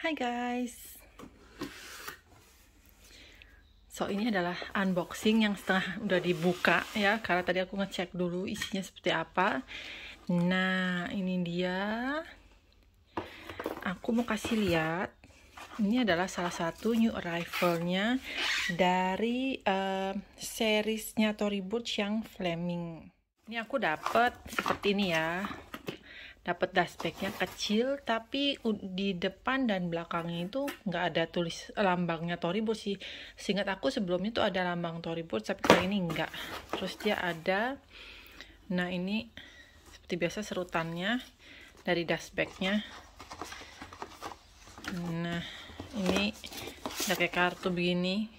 Hai guys So ini adalah unboxing yang setengah udah dibuka ya Karena tadi aku ngecek dulu isinya seperti apa Nah ini dia Aku mau kasih lihat Ini adalah salah satu new arrivalnya Dari uh, seriesnya Tory Burch yang Fleming Ini aku dapet seperti ini ya dapat dashbacknya kecil tapi di depan dan belakangnya itu nggak ada tulis lambangnya Toribo sih seingat aku sebelumnya tuh ada lambang Toribo tapi kali ini nggak terus dia ada nah ini seperti biasa serutannya dari dashbacknya nah ini udah kartu begini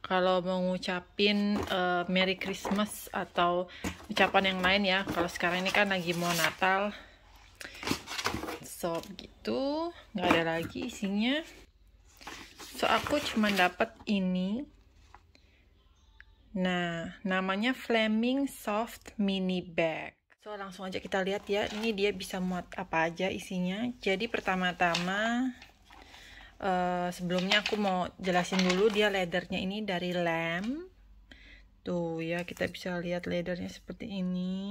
kalau mau ngucapin uh, Merry Christmas atau ucapan yang lain ya kalau sekarang ini kan lagi mau Natal So gitu nggak ada lagi isinya so aku cuma dapat ini nah namanya Fleming Soft Mini Bag so langsung aja kita lihat ya ini dia bisa muat apa aja isinya jadi pertama-tama Uh, sebelumnya aku mau jelasin dulu dia ledernya ini dari lem tuh ya kita bisa lihat ledernya seperti ini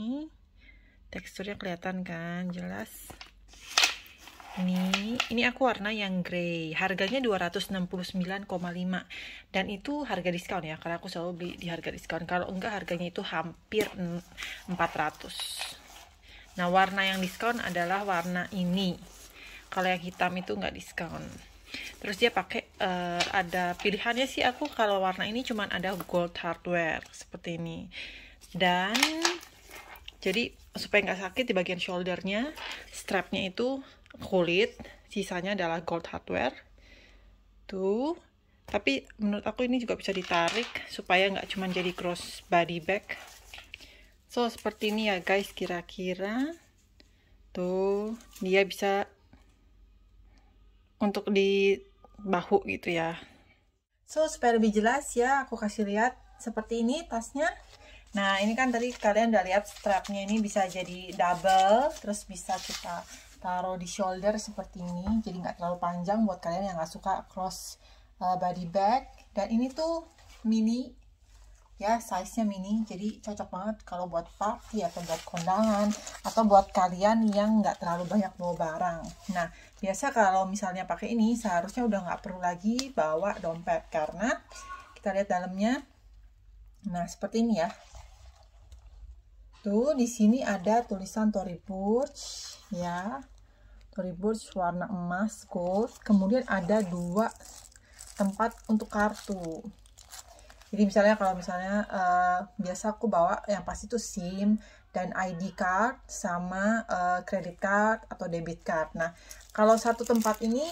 teksturnya kelihatan kan jelas ini ini aku warna yang grey harganya 269,5 dan itu harga diskon ya karena aku selalu beli di harga diskon kalau enggak harganya itu hampir 400 nah warna yang diskon adalah warna ini kalau yang hitam itu enggak diskon terus dia pakai uh, ada pilihannya sih aku kalau warna ini cuman ada gold hardware seperti ini dan jadi supaya nggak sakit di bagian shouldernya strapnya itu kulit sisanya adalah gold hardware tuh tapi menurut aku ini juga bisa ditarik supaya nggak cuma jadi cross body bag so seperti ini ya guys kira-kira tuh dia bisa untuk di bahu gitu ya so supaya lebih jelas ya aku kasih lihat seperti ini tasnya Nah, ini kan tadi kalian udah lihat strapnya ini bisa jadi double, terus bisa kita taruh di shoulder seperti ini, jadi nggak terlalu panjang buat kalian yang nggak suka cross uh, body bag. Dan ini tuh mini, ya size-nya mini, jadi cocok banget kalau buat party atau buat kondangan, atau buat kalian yang nggak terlalu banyak bawa barang. Nah, biasa kalau misalnya pakai ini, seharusnya udah nggak perlu lagi bawa dompet, karena kita lihat dalamnya, nah seperti ini ya, Tuh, di sini ada tulisan Tory Burch, ya. Tory Burch warna emas, gold. Kemudian ada dua tempat untuk kartu. Jadi misalnya kalau misalnya uh, biasa aku bawa yang pasti itu SIM dan ID card sama kredit eh, uh, card atau debit card. Nah, kalau satu tempat ini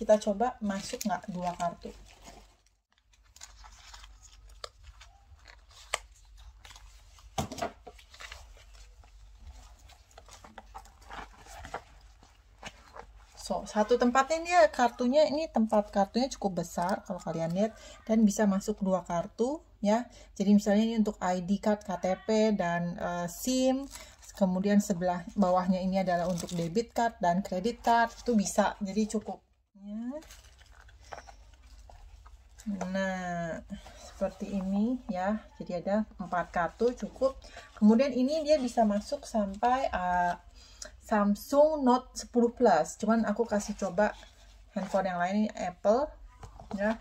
kita coba masuk nggak dua kartu. So, satu tempatnya dia kartunya ini tempat kartunya cukup besar kalau kalian lihat dan bisa masuk dua kartu ya. Jadi misalnya ini untuk ID card, KTP dan uh, SIM. Kemudian sebelah bawahnya ini adalah untuk debit card dan kredit card. Itu bisa. Jadi cukup ya. Nah, seperti ini ya. Jadi ada empat kartu cukup. Kemudian ini dia bisa masuk sampai uh, Samsung Note 10 Plus cuman aku kasih coba handphone yang lain ini Apple ya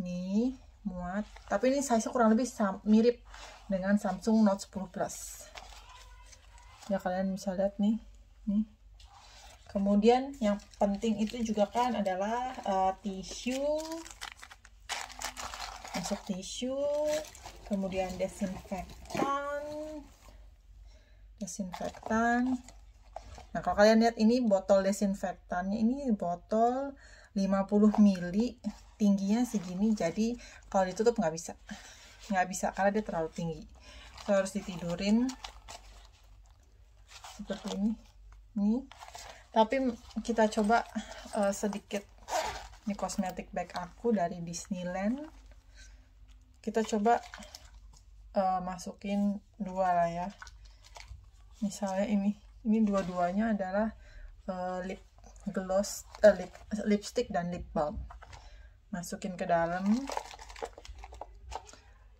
nih muat tapi ini size kurang lebih mirip dengan Samsung Note 10 Plus ya kalian bisa lihat nih nih kemudian yang penting itu juga kan adalah uh, tisu masuk tisu kemudian desinfektan desinfektan Nah, kalau kalian lihat ini botol desinfektannya ini botol 50 mili tingginya segini jadi kalau ditutup nggak bisa nggak bisa karena dia terlalu tinggi so, harus ditidurin seperti ini ini tapi kita coba uh, sedikit ini kosmetik bag aku dari Disneyland kita coba uh, masukin dua lah ya misalnya ini ini dua-duanya adalah uh, lip gloss uh, lip lipstick dan lip balm masukin ke dalam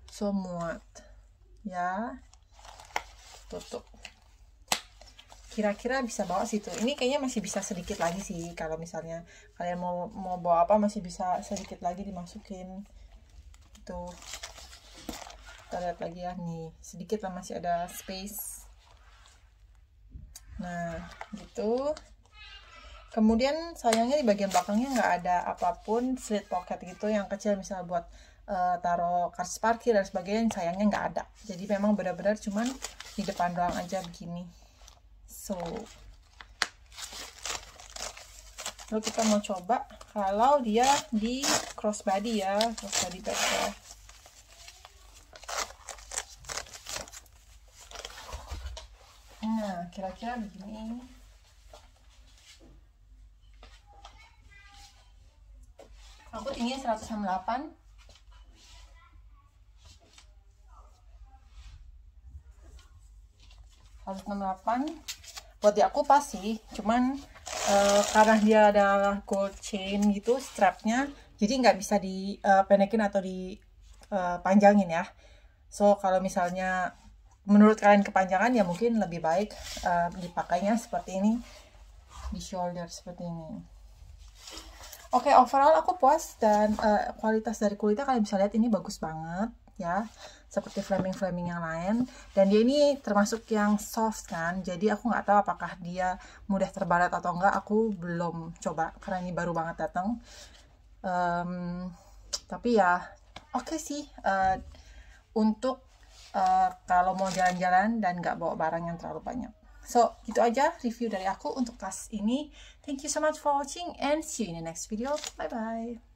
so ya tutup kira-kira bisa bawa situ ini kayaknya masih bisa sedikit lagi sih kalau misalnya kalian mau mau bawa apa masih bisa sedikit lagi dimasukin tuh kita lihat lagi ya nih sedikit lah masih ada space nah gitu kemudian sayangnya di bagian belakangnya nggak ada apapun slit pocket gitu yang kecil misalnya buat uh, taruh karcis parkir dan sebagainya sayangnya nggak ada jadi memang benar-benar cuman di depan doang aja begini so lalu kita mau coba kalau dia di crossbody ya crossbody bag ya badan gini aku tinggi 168 168 buat di aku pas sih cuman uh, karena dia ada gold chain gitu strapnya jadi nggak bisa dipenekin eh, atau dipanjangin eh, ya so kalau misalnya menurut kalian kepanjangan ya mungkin lebih baik uh, dipakainya seperti ini di shoulder seperti ini oke okay, overall aku puas dan uh, kualitas dari kulitnya kalian bisa lihat ini bagus banget ya seperti flaming-flaming yang lain dan dia ini termasuk yang soft kan jadi aku nggak tahu apakah dia mudah terbalat atau enggak aku belum coba karena ini baru banget datang um, tapi ya oke okay sih uh, untuk Eh, kalau mau jalan-jalan dan nggak bawa barang yang terlalu banyak. So, gitu aja review dari aku untuk tas ini. Thank you so much for watching and see you in the next video. Bye-bye.